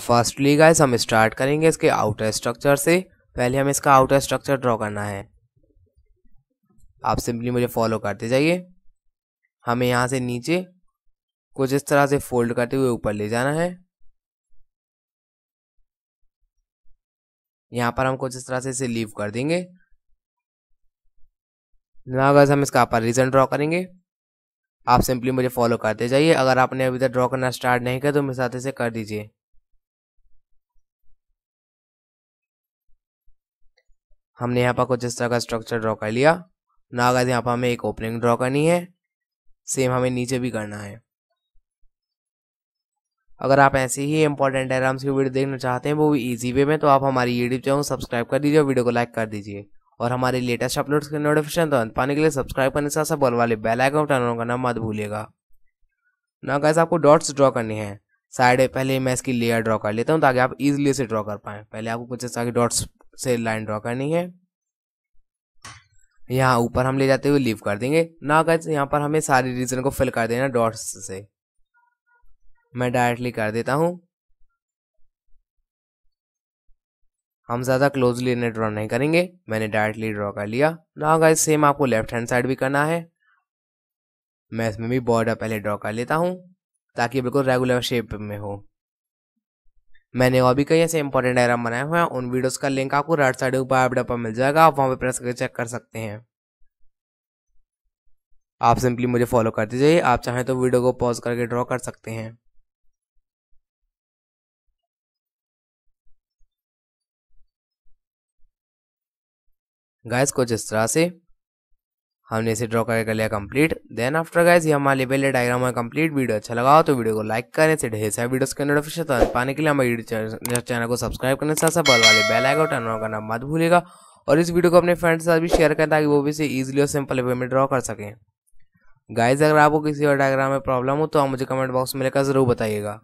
firstly guys हम start करेंगे इसके आउटर स्ट्रक्चर से पहले हमें इसका आउटर स्ट्रक्चर ड्रॉ करना है आप सिंपली मुझे फॉलो करते जाइए हमें यहाँ से नीचे कुछ इस तरह से फोल्ड करते हुए ऊपर ले जाना है यहाँ पर हम कुछ इस तरह से इसे लीव कर देंगे ना गाइस हम इसका अपर रीजन ड्रॉ करेंगे आप सिंपली मुझे फॉलो करते जाइए अगर आपने अभी तक ड्रॉ करना स्टार्ट नहीं किया तो मेरे साथ इसे कर दीजिए हमने यहाँ पर कुछ इस तरह का स्ट्रक्चर ड्रॉ कर लिया ना यहाँ पर हमें एक ओपनिंग ड्रॉ करनी है सेम हमें नीचे भी करना है अगर आप ऐसे ही इंपॉर्टेंट डायग्राम्स की वीडियो देखना चाहते हैं वो भी ईजी वे में तो आप हमारी यूट्यूब चैनल सब्सक्राइब कर दीजिए और वीडियो को लाइक कर दीजिए और हमारे लेटेस्ट अपलोड्स के नोटिफिकेशन तुरंत तो पाने के लिए सब्सक्राइब करने साथ साथ बॉल वाले बेल आइकन टर्न करना मत भूलिएगा ना कैसे आपको डॉट्स ड्रॉ करने हैं साइड पहले मैं इसकी लेयर ड्रॉ कर लेता हूँ ताकि आप इजिली से ड्रॉ कर पाए पहले आपको कुछ इस तरह की डॉट्स से लाइन ड्रॉ करनी है यहाँ ऊपर हम ले जाते हुए लीव कर देंगे ना गज यहाँ पर हमें सारे रीजन को फिल कर देना डॉट्स से मैं डायरेक्टली कर देता हूँ हम ज़्यादा क्लोजली इन्हें ड्रॉ नहीं करेंगे मैंने डायरेक्टली ड्रॉ कर लिया ना गाइज सेम आपको लेफ्ट हैंड साइड भी करना है मैं इसमें भी बॉर्डर पहले ड्रॉ कर लेता हूँ ताकि बिल्कुल रेगुलर शेप में हो मैंने और भी कई ऐसे इंपॉर्टेंट डायग्राम बनाए हुए हैं उन वीडियोस का लिंक आपको राइट साइड ऊपर अपडेट पर मिल जाएगा आप वहां पर प्रेस करके चेक कर सकते हैं आप सिंपली मुझे फॉलो करते जाइए आप चाहें तो वीडियो को पॉज करके ड्रॉ कर सकते हैं गाइस कुछ इस तरह से हमने इसे ड्रॉ करके कर लिया कंप्लीट देन आफ्टर गाइज ये हमारे लेवल डायग्राम है कंप्लीट वीडियो अच्छा लगा हो तो वीडियो को लाइक करें से ढेर सारे वीडियोस के नोटिफिकेशन पाने के लिए हमारे यूट्यूब चैनल को सब्सक्राइब करने से साथ बल वाले बेल आइकन टर्न ऑन करना मत भूलेगा और इस वीडियो को अपने फ्रेंड्स के साथ भी शेयर करें ताकि वो भी इसे ईजिली और सिंपल वे में ड्रॉ कर सकें गाइज अगर आपको किसी और डायग्राम में प्रॉब्लम हो तो आप मुझे कमेंट बॉक्स में लेकर जरूर बताइएगा